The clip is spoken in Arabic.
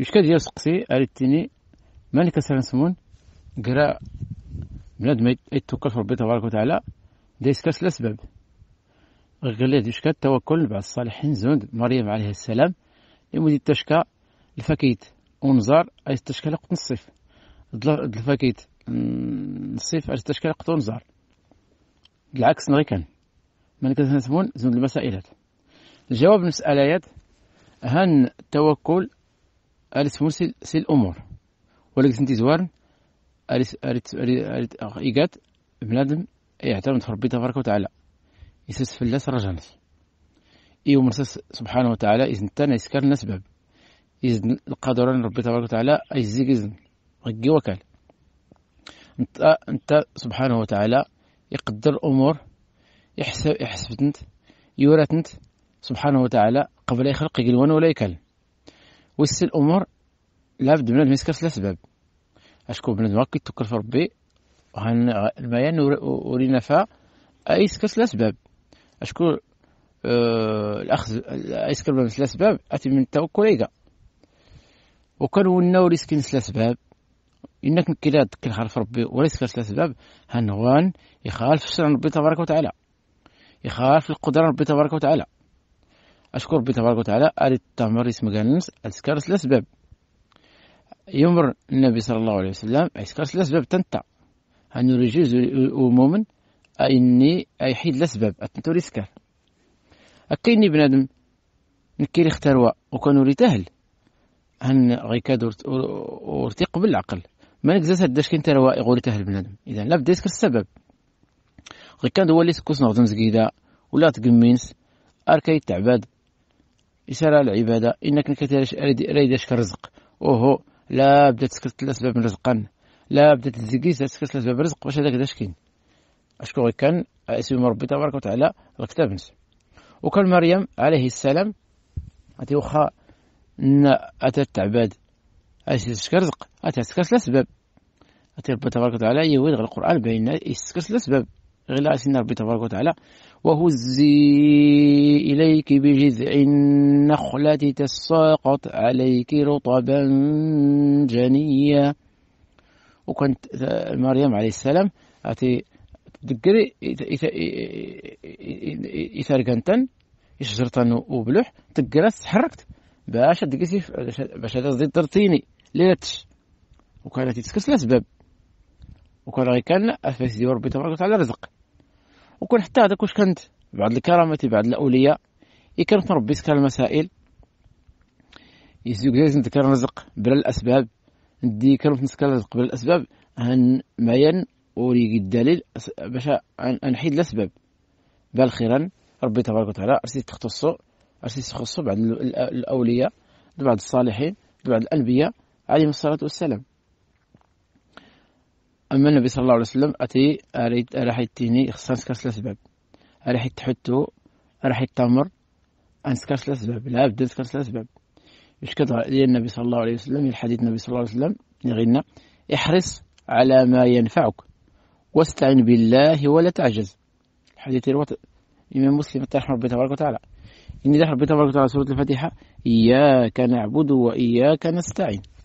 يشكا ديال سقسي اريتيني مالك كسر سمون قرا بنادم يتوكل في ربي تبارك وتعالى دايس كاس الاسباب غير يشكا التوكل بعد الصالحين زند مريم عليه السلام يمودي تشكا الفاكيت ونزار ايستشكا لقط الصيف الفكيت الصيف ايستشكا لقط ونزار العكس نغي كان من سمون زند المسائلات الجواب المسأليات هن التوكل أليس تفهمون سي الأمور ولكن سنتي زوارن أليس أليس أليس إيكات بنادم يعتمد في ربي تبارك وتعالى يسس في الله رجعني إي ومرسس سبحانه وتعالى إذن تانا يسكر الأسباب إذن القدران ربي تبارك وتعالى أيزيك إذن غي وكال أنت أنت سبحانه وتعالى يقدر الأمور يحسب يحسب تنت يورا تنت سبحانه وتعالى قبل يخلق يقول ولا يكلم ويسهل الامور لابد بنادم يسكر ثلاث سباب اشكون بنادم هكا يتوكل في ربي الميان ورينا فا يسكر ثلاث اسباب اشكون آه الاخذ يسكر من ثلاث سباب اتي من التوكل ايكا وكان ونا ريسكين ثلاث سباب انك كلا كنخالف ربي وليس كاس الاسباب هنوان يخالف شرع ربي تبارك وتعالى يخالف القدرة ربي تبارك وتعالى أشكر ربي تبارك وتعالى أريد التمر اسم قالنس أسكرس الأسباب يمر النبي صلى الله عليه وسلم أسكرس الأسباب تنتع أن يرجز أموما أني حيد الأسباب أتنتو ريسكر أكيني بنادم نكير اختاروا وكانوا ريتاهل هن غيكاد ورتيق بالعقل ما نكزاس هداش كنت روا غوري تاهل بنادم اذا لا بدا يسكر السبب غيكاد هو اللي سكوس نغزم زكيدا ولا تقمينس اركاي تعباد إشارة العبادة إنك كثير اريد يدشك رزق اوهو لا بدا تسكرت الأسباب رزقا لا بدا تزكيس تسكرت الأسباب رزق واش هذاك داش كاين أشكو غير كان اسم ربي تبارك وتعالى الكتاب نس وكان مريم عليه السلام أتي وخا ان اتت تعباد أتي تسكر رزق أتي تسكرت الأسباب أتي ربي تبارك وتعالى يويد القرآن بين يسكرت الأسباب سيدنا ربي تبارك وتعالى وهزي إليك بجذع النخلة تساقط عليك رطبا جنيا وكانت مريم عليه السلام أتي تذكري إثار كنتن إشجرتن وبلوح تقرس تحركت باش تقسي باش تزدي ترتيني ليلتش وكانت تسكس الأسباب وكان غير كان أفاسي ربي تبارك وتعالى رزق وكون حتى هذاك واش كانت بعد الكرامة بعد الأولياء يكرمت ربي سكر المسائل يزيد لازم نذكر الرزق بلا الأسباب ندي كرمت نذكر الرزق بلا الأسباب هن معين وريق الدليل باش نحيد الأسباب بل خيرا ربي تبارك وتعالى أرسي تختصو أرسي تخصو بعد الأولياء بعد الصالحين بعد الأنبياء عليهم الصلاة والسلام أما النبي صلى الله عليه وسلم أتي راح يتيني خصنا نسكر ثلاث باب راح يتحتو راح يتمر نسكر الأسباب لا بد سكرس الأسباب باب باش النبي صلى الله عليه وسلم الحديث النبي صلى الله عليه وسلم يغنى احرص على ما ينفعك واستعن بالله ولا تعجز الحديث رواه الإمام مسلم رحمه ربي تبارك وتعالى إني إن ربي تبارك وتعالى سورة الفاتحة إياك نعبد وإياك نستعين